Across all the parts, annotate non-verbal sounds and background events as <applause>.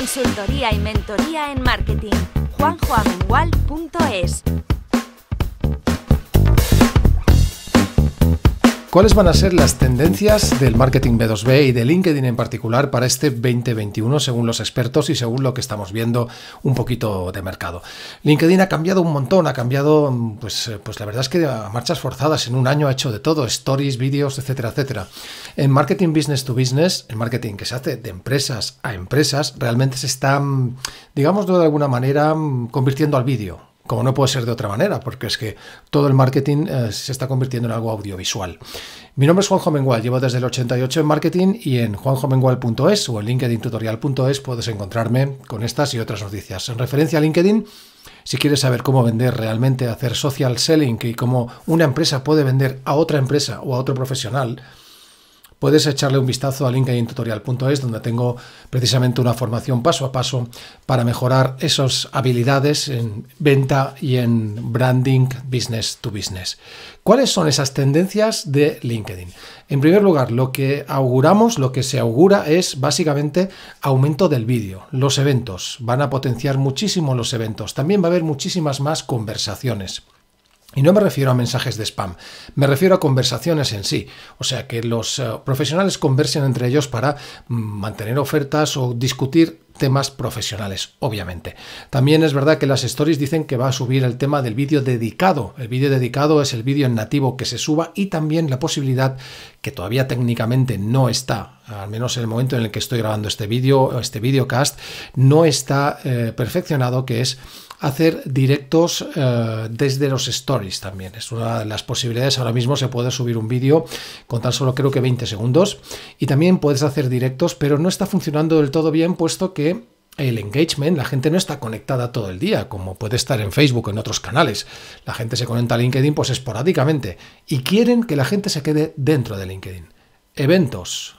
Consultoría y mentoría en marketing. ¿Cuáles van a ser las tendencias del marketing B2B y de LinkedIn en particular para este 2021 según los expertos y según lo que estamos viendo un poquito de mercado? LinkedIn ha cambiado un montón, ha cambiado, pues, pues la verdad es que a marchas forzadas en un año ha hecho de todo, stories, vídeos, etcétera, etcétera. En marketing business to business, el marketing que se hace de empresas a empresas, realmente se está, digamos de alguna manera, convirtiendo al vídeo como no puede ser de otra manera, porque es que todo el marketing eh, se está convirtiendo en algo audiovisual. Mi nombre es Juanjo Mengual, llevo desde el 88 en marketing y en juanjomengual.es o en linkedintutorial.es puedes encontrarme con estas y otras noticias. En referencia a LinkedIn, si quieres saber cómo vender realmente, hacer social selling y cómo una empresa puede vender a otra empresa o a otro profesional, puedes echarle un vistazo a linkedintutorial.es donde tengo precisamente una formación paso a paso para mejorar esas habilidades en venta y en branding business to business. ¿Cuáles son esas tendencias de LinkedIn? En primer lugar, lo que auguramos, lo que se augura es básicamente aumento del vídeo, los eventos. Van a potenciar muchísimo los eventos. También va a haber muchísimas más conversaciones. Y no me refiero a mensajes de spam, me refiero a conversaciones en sí. O sea, que los eh, profesionales conversen entre ellos para mm, mantener ofertas o discutir temas profesionales, obviamente. También es verdad que las stories dicen que va a subir el tema del vídeo dedicado. El vídeo dedicado es el vídeo en nativo que se suba y también la posibilidad, que todavía técnicamente no está al menos en el momento en el que estoy grabando este vídeo, este videocast, no está eh, perfeccionado, que es hacer directos eh, desde los stories también. Es una de las posibilidades. Ahora mismo se puede subir un vídeo con tan solo creo que 20 segundos. Y también puedes hacer directos, pero no está funcionando del todo bien, puesto que el engagement, la gente no está conectada todo el día, como puede estar en Facebook o en otros canales. La gente se conecta a LinkedIn pues esporádicamente y quieren que la gente se quede dentro de LinkedIn. Eventos,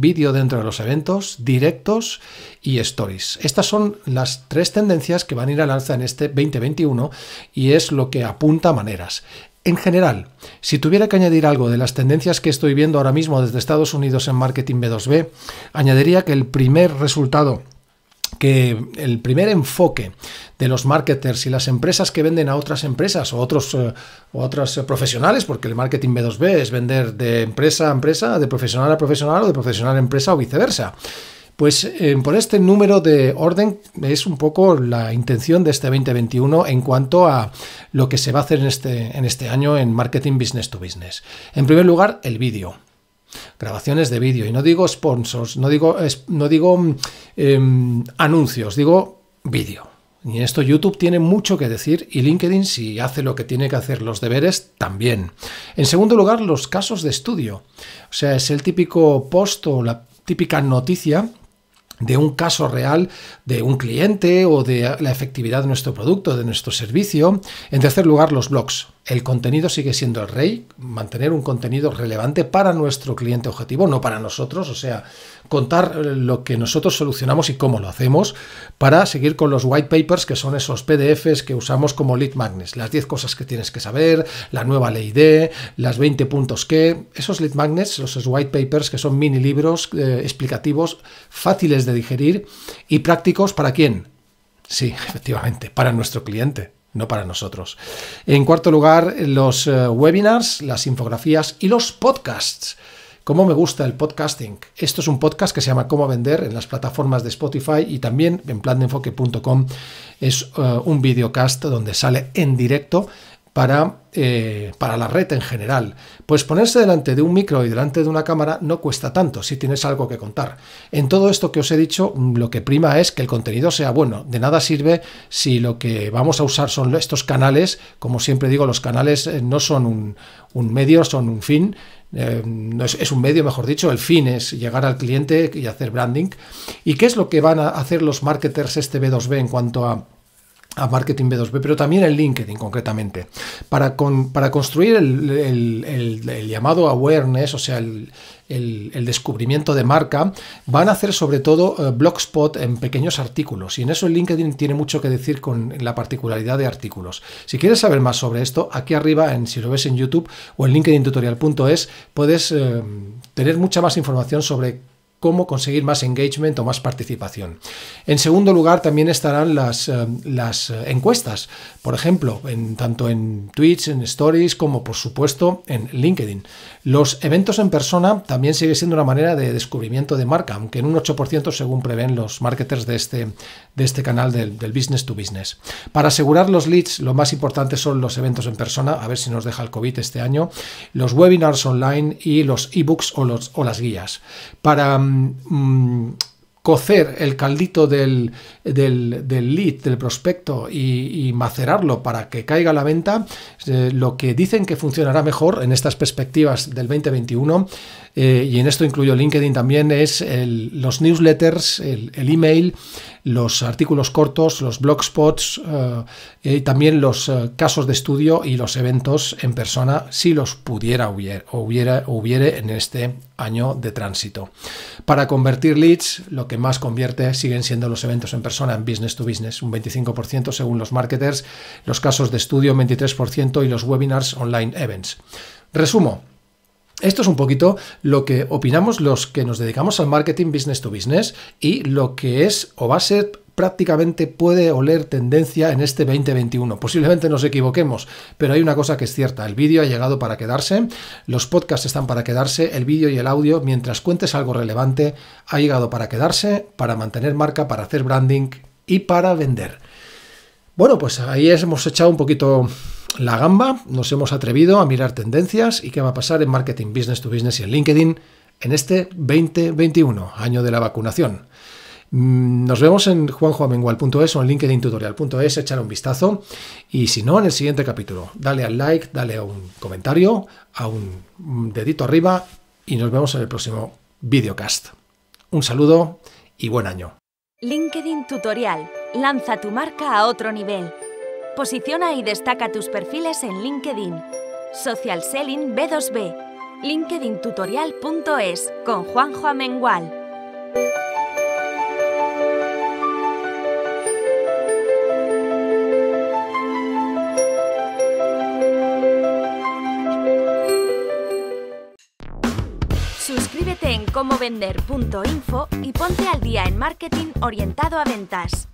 vídeo dentro de los eventos, directos y stories. Estas son las tres tendencias que van a ir al alza en este 2021 y es lo que apunta a maneras. En general, si tuviera que añadir algo de las tendencias que estoy viendo ahora mismo desde Estados Unidos en marketing B2B, añadiría que el primer resultado que el primer enfoque de los marketers y las empresas que venden a otras empresas o otros, eh, o eh, profesionales, porque el marketing B2B es vender de empresa a empresa, de profesional a profesional o de profesional a empresa o viceversa. Pues eh, por este número de orden es un poco la intención de este 2021 en cuanto a lo que se va a hacer en este, en este año en marketing business to business. En primer lugar, el vídeo grabaciones de vídeo. Y no digo sponsors, no digo, no digo em, anuncios, digo vídeo. Y esto YouTube tiene mucho que decir y LinkedIn, si hace lo que tiene que hacer los deberes, también. En segundo lugar, los casos de estudio. O sea, es el típico post o la típica noticia de un caso real de un cliente o de la efectividad de nuestro producto, de nuestro servicio. En tercer lugar, los blogs el contenido sigue siendo el rey, mantener un contenido relevante para nuestro cliente objetivo, no para nosotros, o sea, contar eh, lo que nosotros solucionamos y cómo lo hacemos para seguir con los white papers, que son esos PDFs que usamos como lead magnets, las 10 cosas que tienes que saber, la nueva ley D, las 20 puntos que, esos lead magnets, esos white papers, que son mini libros eh, explicativos, fáciles de digerir y prácticos para quién? Sí, <laughs> efectivamente, para nuestro cliente no para nosotros. En cuarto lugar, los eh, webinars, las infografías y los podcasts. ¿Cómo me gusta el podcasting? Esto es un podcast que se llama Cómo vender en las plataformas de Spotify y también en plandeenfoque.com es eh, un videocast donde sale en directo eh, para, la red en general. Pues ponerse delante de un micro y delante de una cámara no cuesta tanto si tienes algo que contar. En todo esto que os he dicho, mm, lo que prima es que el contenido sea bueno. De nada sirve si lo que vamos a usar son estos canales. Como siempre digo, los canales eh, no son un, medio, son un fin. Eh, es, un medio, mejor dicho, el fin es llegar al cliente y hacer branding. ¿Y qué es lo que van a hacer los marketers este B2B en cuanto a a marketing B2B, pero también en LinkedIn concretamente, para, para construir el, llamado awareness, o sea, el, descubrimiento de marca, van a hacer sobre todo eh, blogspot en pequeños artículos. Y en eso el LinkedIn tiene mucho que decir con la particularidad de artículos. Si quieres saber más sobre esto, aquí arriba, en, si lo ves en YouTube o en linkedintutorial.es, puedes eh, tener mucha más información sobre cómo conseguir más engagement o más participación. En segundo lugar, también estarán las, eh, eh, encuestas, por ejemplo, en, tanto en tweets en Stories, como por supuesto en LinkedIn. Los eventos en persona también sigue siendo una manera de descubrimiento de marca, aunque en un 8% según prevén los marketers de este, de este canal del, business to business. Para asegurar los leads, lo más importante son los eventos en persona, a ver si nos deja el COVID este año, los webinars online y los ebooks o, o las guías. Para Mm, mm, cocer el caldito del, lead, del prospecto y, macerarlo para que caiga a la venta, eh, lo que dicen que funcionará mejor en estas perspectivas del 2021, eh, y en esto incluyo LinkedIn también, es los newsletters, el email, los artículos cortos, los blogspots, eh, y también los eh, casos de estudio y los eventos en persona, si los pudiera hubiera, hubiera, hubiere en este año de tránsito. Para convertir leads, lo que más convierte siguen siendo los eventos en persona en business to business, un 25% según los marketers, los casos de estudio un 23% y los webinars online events. Resumo, esto es un poquito lo que opinamos los que nos dedicamos al marketing business to business y lo que es o va a ser prácticamente puede oler tendencia en este 2021. Posiblemente nos equivoquemos, pero hay una cosa que es cierta, el vídeo ha llegado para quedarse, los podcasts están para quedarse, el vídeo y el audio, mientras cuentes algo relevante, ha llegado para quedarse, para mantener marca, para hacer branding y para vender. Bueno, pues ahí hemos echado un poquito la gamba, nos hemos atrevido a mirar tendencias y qué va a pasar en marketing business to business y en LinkedIn en este 2021, año de la vacunación. Mm, nos vemos en juanjoamengual.es o en linkedintutorial.es, echar un vistazo y si no, en el siguiente capítulo. Dale al like, dale a un comentario, a un dedito arriba y nos vemos en el próximo videocast. Un saludo y buen año. LinkedIn Tutorial Lanza tu marca a otro nivel. Posiciona y destaca tus perfiles en LinkedIn. Social Selling B2B. LinkedInTutorial.es con Juanjo Amengual. Suscríbete en comovender.info y ponte al día en marketing orientado a ventas.